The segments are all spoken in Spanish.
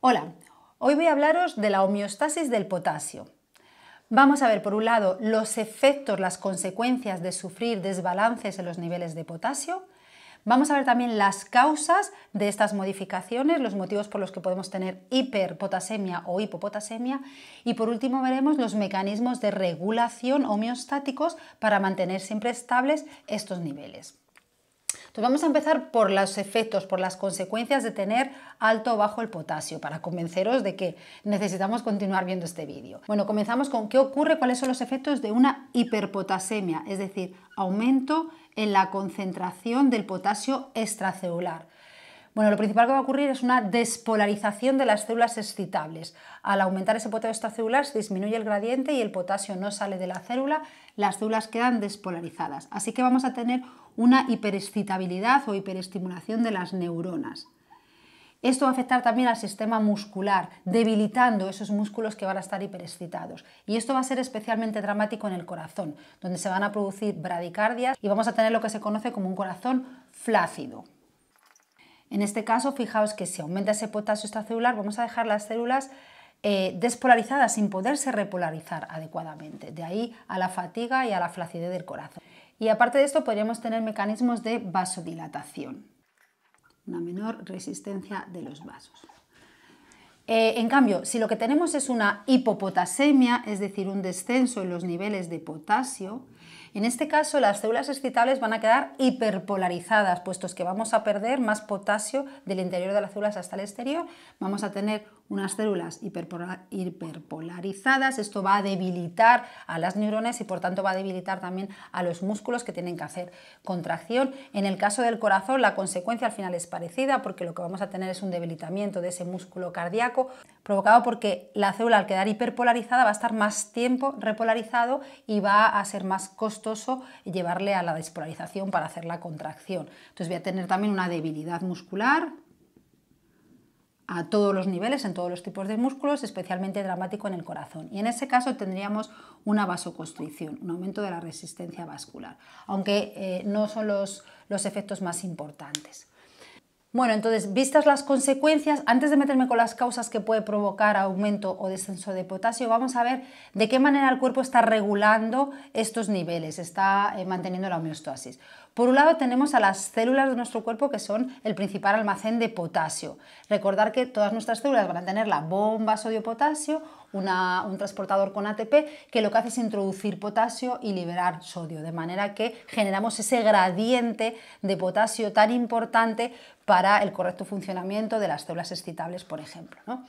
Hola, hoy voy a hablaros de la homeostasis del potasio. Vamos a ver por un lado los efectos, las consecuencias de sufrir desbalances en los niveles de potasio. Vamos a ver también las causas de estas modificaciones, los motivos por los que podemos tener hiperpotasemia o hipopotasemia. Y por último veremos los mecanismos de regulación homeostáticos para mantener siempre estables estos niveles vamos a empezar por los efectos, por las consecuencias de tener alto o bajo el potasio, para convenceros de que necesitamos continuar viendo este vídeo. Bueno, comenzamos con qué ocurre, cuáles son los efectos de una hiperpotasemia, es decir, aumento en la concentración del potasio extracelular. Bueno, lo principal que va a ocurrir es una despolarización de las células excitables. Al aumentar ese potasio estas se disminuye el gradiente y el potasio no sale de la célula, las células quedan despolarizadas. Así que vamos a tener una hiperexcitabilidad o hiperestimulación de las neuronas. Esto va a afectar también al sistema muscular, debilitando esos músculos que van a estar hiperexcitados. Y esto va a ser especialmente dramático en el corazón, donde se van a producir bradicardias y vamos a tener lo que se conoce como un corazón flácido. En este caso, fijaos que si aumenta ese potasio extracelular, vamos a dejar las células eh, despolarizadas sin poderse repolarizar adecuadamente. De ahí a la fatiga y a la flacidez del corazón. Y aparte de esto, podríamos tener mecanismos de vasodilatación, una menor resistencia de los vasos. Eh, en cambio, si lo que tenemos es una hipopotasemia, es decir, un descenso en los niveles de potasio, en este caso, las células excitables van a quedar hiperpolarizadas, puesto que vamos a perder más potasio del interior de las células hasta el exterior, vamos a tener unas células hiperpolarizadas. Esto va a debilitar a las neuronas y por tanto va a debilitar también a los músculos que tienen que hacer contracción. En el caso del corazón la consecuencia al final es parecida porque lo que vamos a tener es un debilitamiento de ese músculo cardíaco provocado porque la célula al quedar hiperpolarizada va a estar más tiempo repolarizado y va a ser más costoso llevarle a la despolarización para hacer la contracción. Entonces voy a tener también una debilidad muscular a todos los niveles, en todos los tipos de músculos, especialmente dramático en el corazón. Y en ese caso tendríamos una vasoconstricción, un aumento de la resistencia vascular, aunque eh, no son los, efectos más importantes. Bueno, entonces, vistas las consecuencias, antes de meterme con las causas que puede provocar aumento o descenso de potasio, vamos a ver de qué manera el cuerpo está regulando estos niveles, está eh, manteniendo la homeostasis. Por un lado tenemos a las células de nuestro cuerpo que son el principal almacén de potasio. Recordar que todas nuestras células van a tener la bomba sodio-potasio, un transportador con ATP, que lo que hace es introducir potasio y liberar sodio, de manera que generamos ese gradiente de potasio tan importante para el correcto funcionamiento de las células excitables, por ejemplo. ¿no?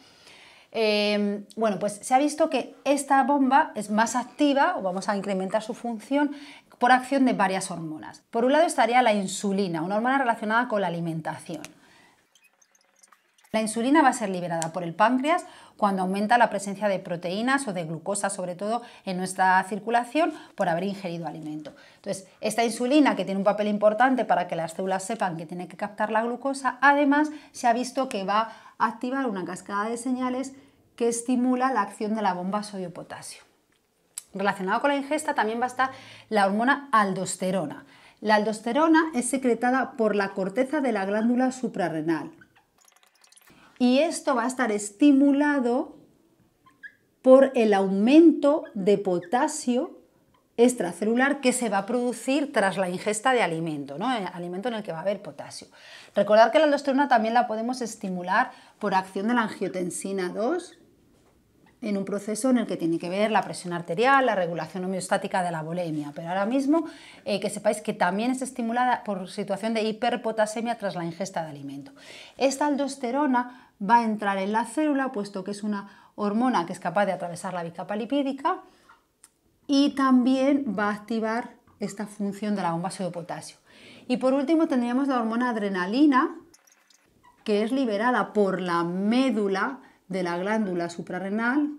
Em, bueno, pues se ha visto que esta bomba es más activa o vamos a incrementar su función por acción de varias hormonas. Por un lado estaría la insulina, una hormona relacionada con la alimentación. La insulina va a ser liberada por el páncreas cuando aumenta la presencia de proteínas o de glucosa, sobre todo en nuestra circulación, por haber ingerido alimento. Entonces, esta insulina, que tiene un papel importante para que las células sepan que tiene que captar la glucosa, además se ha visto que va a activar una cascada de señales que estimula la acción de la bomba sodio-potasio. Relacionado con la ingesta también va a estar la hormona aldosterona. La aldosterona es secretada por la corteza de la glándula suprarrenal y esto va a estar estimulado por el aumento de potasio extracelular que se va a producir tras la ingesta de alimento, ¿no? alimento en el que va a haber potasio. Recordar que la aldosterona también la podemos estimular por acción de la angiotensina 2 en un proceso en el que tiene que ver la presión arterial, la regulación homeostática de la bulimia. Pero ahora mismo eh, que sepáis que también es estimulada por situación de hiperpotasemia tras la ingesta de alimento. Esta aldosterona va a entrar en la célula, puesto que es una hormona que es capaz de atravesar la bicapa lipídica y también va a activar esta función de la bomba de potasio. Y por último tendríamos la hormona adrenalina, que es liberada por la médula de la glándula suprarrenal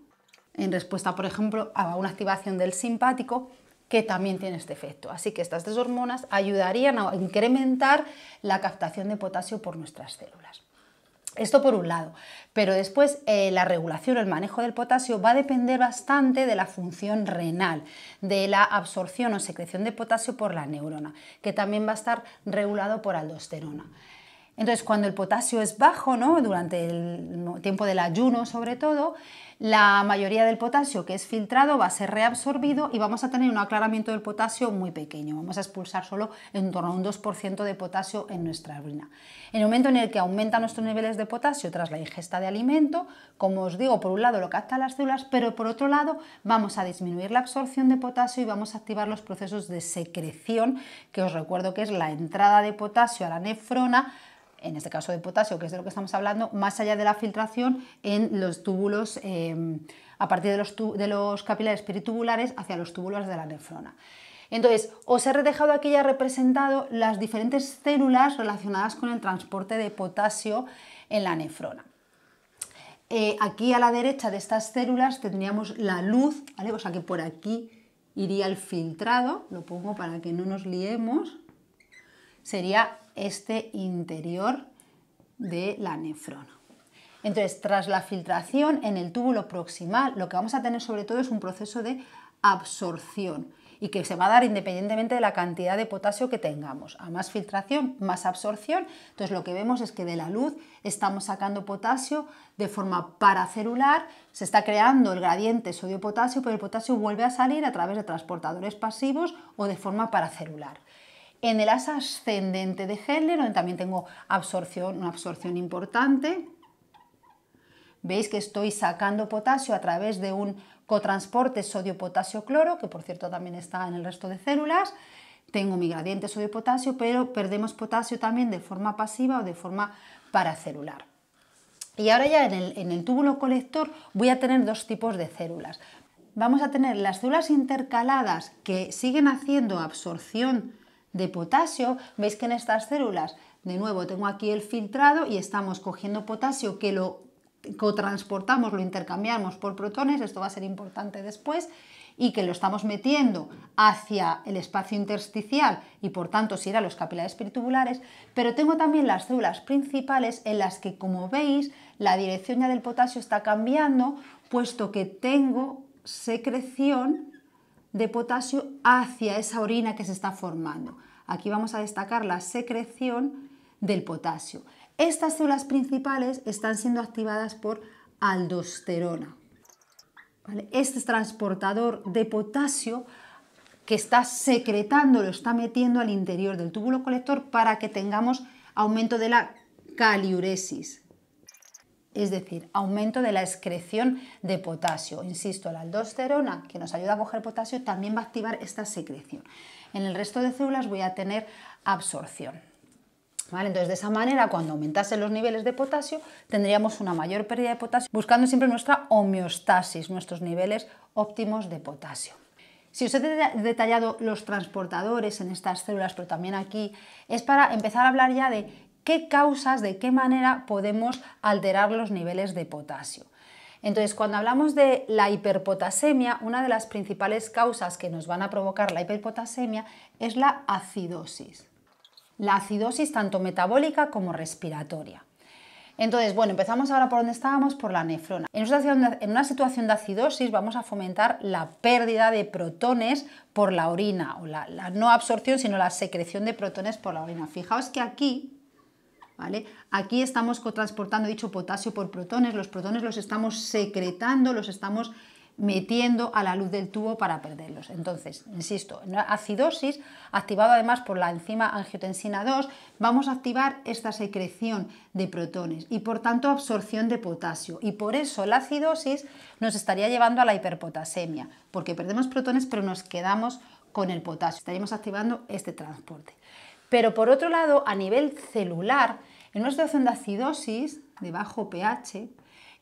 en respuesta, por ejemplo, a una activación del simpático que también tiene este efecto. Así que estas tres hormonas ayudarían a incrementar la captación de potasio por nuestras células. Esto por un lado, pero después eh, la regulación, el manejo del potasio va a depender bastante de la función renal, de la absorción o secreción de potasio por la neurona, que también va a estar regulado por aldosterona. Entonces, cuando el potasio es bajo, durante el tiempo del ayuno sobre todo, la mayoría del potasio que es filtrado va a ser reabsorbido y vamos a tener un aclaramiento del potasio muy pequeño. Vamos a expulsar solo en torno a un 2% de potasio en nuestra orina. En el momento en el que aumenta nuestros niveles de potasio tras la ingesta de alimento, como os digo, por un lado lo captan las células, pero por otro lado vamos a disminuir la absorción de potasio y vamos a activar los procesos de secreción, que os recuerdo que es la entrada de potasio a la nefrona, en este caso de potasio, que es de lo que estamos hablando, más allá de la filtración en los túbulos, eh, a partir de los, capilares peritubulares hacia los túbulos de la nefrona. Entonces, os he dejado aquí ya representado las diferentes células relacionadas con el transporte de potasio en la nefrona. Eh, aquí a la derecha de estas células tendríamos la luz, ¿vale? O sea que por aquí iría el filtrado, lo pongo para que no nos liemos. Sería este interior de la nefrona. Entonces, tras la filtración en el túbulo proximal, lo que vamos a tener sobre todo es un proceso de absorción y que se va a dar independientemente de la cantidad de potasio que tengamos. A más filtración, más absorción. Entonces lo que vemos es que de la luz estamos sacando potasio de forma paracelular, se está creando el gradiente sodio-potasio, pero el potasio vuelve a salir a través de transportadores pasivos o de forma paracelular. En el asa ascendente de Henle donde también tengo absorción, una absorción importante, veis que estoy sacando potasio a través de un cotransporte sodio-potasio-cloro, que por cierto también está en el resto de células. Tengo mi gradiente sodio-potasio, pero perdemos potasio también de forma pasiva o de forma paracelular. Y ahora ya en el túbulo colector voy a tener dos tipos de células. Vamos a tener las células intercaladas que siguen haciendo absorción de potasio, veis que en estas células, de nuevo, tengo aquí el filtrado y estamos cogiendo potasio que lo cotransportamos, lo intercambiamos por protones, esto va a ser importante después, y que lo estamos metiendo hacia el espacio intersticial y por tanto si era a los capilares peritubulares, pero tengo también las células principales en las que, como veis, la dirección ya del potasio está cambiando, puesto que tengo secreción de potasio hacia esa orina que se está formando. Aquí vamos a destacar la secreción del potasio. Estas células principales están siendo activadas por aldosterona. Este Este transportador de potasio que está secretando, lo está metiendo al interior del túbulo colector para que tengamos aumento de la caliuresis, es decir, aumento de la excreción de potasio. Insisto, la aldosterona, que nos ayuda a coger potasio, también va a activar esta secreción. En el resto de células voy a tener absorción. Entonces, de esa manera, cuando aumentasen los niveles de potasio, tendríamos una mayor pérdida de potasio, buscando siempre nuestra homeostasis, nuestros niveles óptimos de potasio. Si os he detallado los transportadores en estas células, pero también aquí, es para empezar a hablar ya de qué causas, de qué manera podemos alterar los niveles de potasio. Entonces, cuando hablamos de la hiperpotasemia, una de las principales causas que nos van a provocar la hiperpotasemia es la acidosis. La acidosis tanto metabólica como respiratoria. Entonces, bueno, empezamos ahora por donde estábamos, por la nefrona. En una, situación de, acidosis vamos a fomentar la pérdida de protones por la orina, o la, la no absorción, sino la secreción de protones por la orina. Fijaos que aquí Aquí estamos transportando dicho potasio por protones, los protones los estamos secretando, los estamos metiendo a la luz del tubo para perderlos. Entonces, insisto, en la acidosis, activado además por la enzima angiotensina 2, vamos a activar esta secreción de protones y por tanto absorción de potasio. Y por eso la acidosis nos estaría llevando a la hiperpotasemia, porque perdemos protones pero nos quedamos con el potasio. Estaríamos activando este transporte. Pero por otro lado, a nivel celular, en una situación de acidosis, de bajo pH,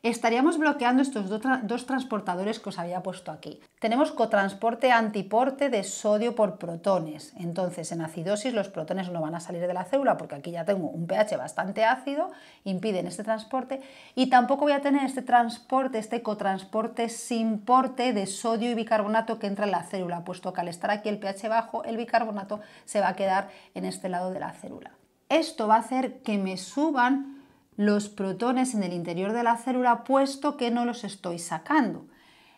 estaríamos bloqueando estos dos transportadores que os había puesto aquí. Tenemos cotransporte antiporte de sodio por protones. Entonces, en acidosis los protones no van a salir de la célula porque aquí ya tengo un pH bastante ácido, impiden este transporte y tampoco voy a tener este transporte, este cotransporte sin porte de sodio y bicarbonato que entra en la célula, puesto que al estar aquí el pH bajo, el bicarbonato se va a quedar en este lado de la célula. Esto va a hacer que me suban los protones en el interior de la célula puesto que no los estoy sacando.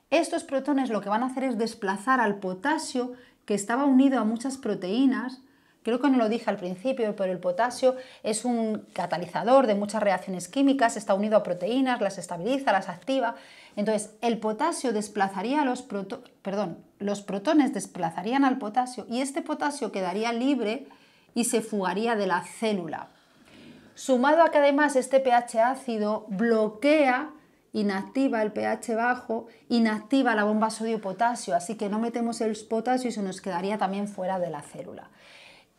Estos protones lo que van a hacer es desplazar al potasio que estaba unido a muchas proteínas. Creo que no lo dije al principio, pero el potasio es un catalizador de muchas reacciones químicas, está unido a proteínas, las estabiliza, las activa. Entonces, el potasio desplazaría los perdón, los protones desplazarían al potasio y este potasio quedaría libre y se fugaría de la célula. Sumado a que además este pH ácido bloquea, inactiva el pH bajo, inactiva la bomba sodio-potasio, así que no metemos el potasio y se nos quedaría también fuera de la célula.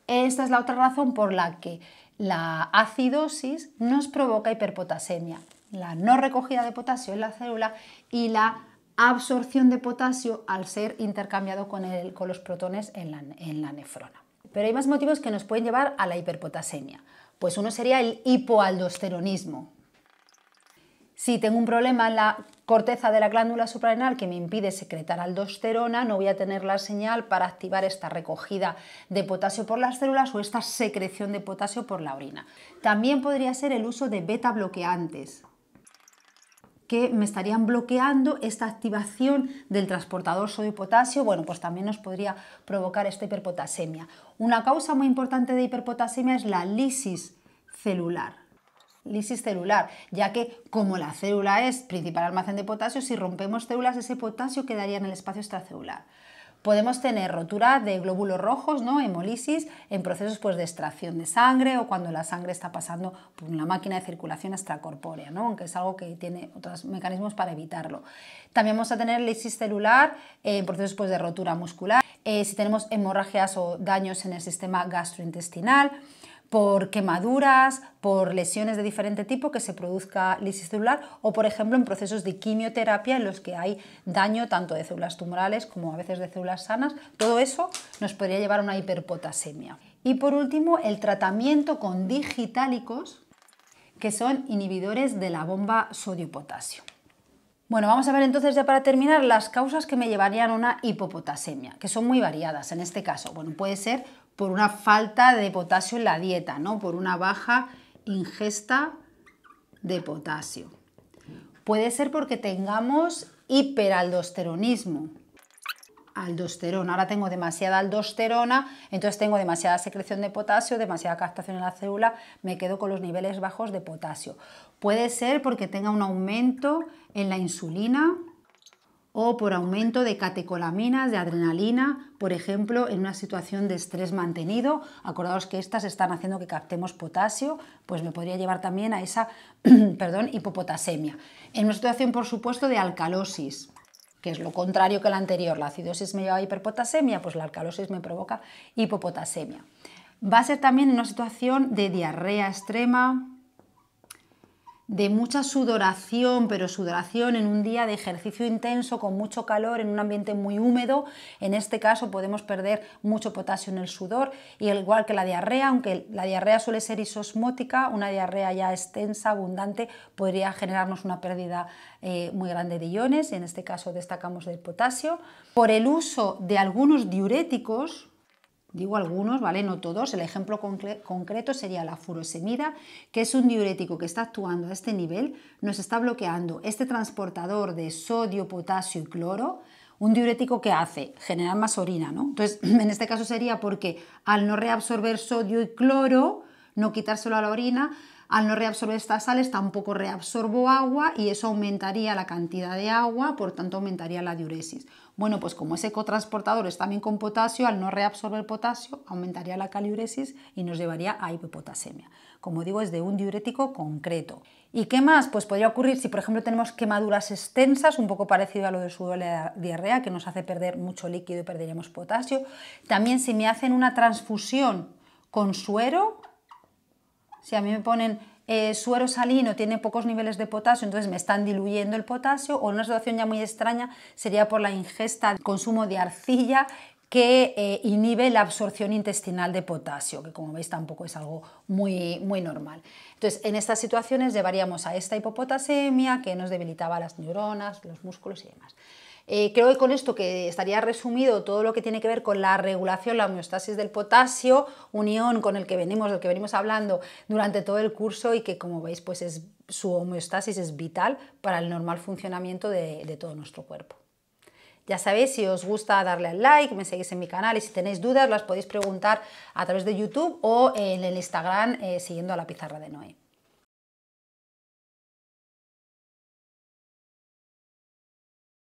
Esta es la otra razón por la que la acidosis nos provoca hiperpotasemia, la no recogida de potasio en la célula y la absorción de potasio al ser intercambiado con, los protones en la, en la nefrona. Pero hay más motivos que nos pueden llevar a la hiperpotasemia. Pues uno sería el hipoaldosteronismo. Si tengo un problema en la corteza de la glándula suprarrenal que me impide secretar aldosterona, no voy a tener la señal para activar esta recogida de potasio por las células o esta secreción de potasio por la orina. También podría ser el uso de beta bloqueantes, que me estarían bloqueando esta activación del transportador sodio-potasio, bueno, pues también nos podría provocar esta hiperpotasemia. Una causa muy importante de hiperpotasemia es la lisis celular lisis celular, ya que como la célula es principal almacén de potasio, si rompemos células, ese potasio quedaría en el espacio extracelular podemos tener rotura de glóbulos rojos, ¿no? hemolisis, en procesos pues, de extracción de sangre o cuando la sangre está pasando por una máquina de circulación extracorpórea, aunque es algo que tiene otros mecanismos para evitarlo. También vamos a tener lisis celular en procesos pues, de rotura muscular, eh, si tenemos hemorragias o daños en el sistema gastrointestinal por quemaduras, por lesiones de diferente tipo que se produzca lisis celular o, por ejemplo, en procesos de quimioterapia en los que hay daño tanto de células tumorales como a veces de células sanas. Todo eso nos podría llevar a una hiperpotasemia. Y por último, el tratamiento con digitálicos, que son inhibidores de la bomba sodio-potasio. Bueno, vamos a ver entonces ya para terminar las causas que me llevarían a una hipopotasemia, que son muy variadas en este caso. Bueno, puede ser por una falta de potasio en la dieta, por una baja ingesta de potasio. Puede ser porque tengamos hiperaldosteronismo. Aldosterona, ahora tengo demasiada aldosterona, entonces tengo demasiada secreción de potasio, demasiada captación en la célula, me quedo con los niveles bajos de potasio. Puede ser porque tenga un aumento en la insulina, o por aumento de catecolaminas, de adrenalina, por ejemplo, en una situación de estrés mantenido. Acordaos que estas están haciendo que captemos potasio, pues me podría llevar también a esa perdón, hipopotasemia. En una situación, por supuesto, de alcalosis, que es lo contrario que la anterior, la acidosis me lleva a hiperpotasemia, pues la alcalosis me provoca hipopotasemia. Va a ser también en una situación de diarrea extrema, de mucha sudoración, pero sudoración en un día de ejercicio intenso, con mucho calor, en un ambiente muy húmedo. En este caso podemos perder mucho potasio en el sudor, y igual que la diarrea, aunque la diarrea suele ser isosmótica, una diarrea ya extensa, abundante, podría generarnos una pérdida eh, muy grande de iones, y en este caso destacamos del potasio. Por el uso de algunos diuréticos, digo algunos, ¿vale? No todos. El ejemplo concreto sería la furosemida, que es un diurético que está actuando a este nivel, nos está bloqueando este transportador de sodio, potasio y cloro. Un diurético que hace generar más orina, ¿no? Entonces, en este caso sería porque al no reabsorber sodio y cloro, no quitárselo a la orina, al no reabsorber estas sales tampoco reabsorbo agua y eso aumentaría la cantidad de agua, por tanto aumentaría la diuresis. Bueno, pues como ese cotransportador es también con potasio, al no reabsorber potasio aumentaría la caliuresis y nos llevaría a hipopotasemia. Como digo, es de un diurético concreto. ¿Y qué más? Pues podría ocurrir si, por ejemplo, tenemos quemaduras extensas, un poco parecido a lo de su diarrea, que nos hace perder mucho líquido y perderíamos potasio. También si me hacen una transfusión con suero, si a mí me ponen eh, suero salino, tiene pocos niveles de potasio, entonces me están diluyendo el potasio, o una situación ya muy extraña sería por la ingesta, consumo de arcilla que eh, inhibe la absorción intestinal de potasio, que como veis tampoco es algo muy, muy normal. Entonces, en estas situaciones llevaríamos a esta hipopotasemia que nos debilitaba las neuronas, los músculos y demás. Eh, creo que con esto que estaría resumido todo lo que tiene que ver con la regulación, la homeostasis del potasio, unión con el que venimos, del que venimos hablando durante todo el curso y que como veis pues es, su homeostasis es vital para el normal funcionamiento de, todo nuestro cuerpo. Ya sabéis, si os gusta darle al like, me seguís en mi canal y si tenéis dudas las podéis preguntar a través de YouTube o en el Instagram eh, siguiendo a la pizarra de Noé.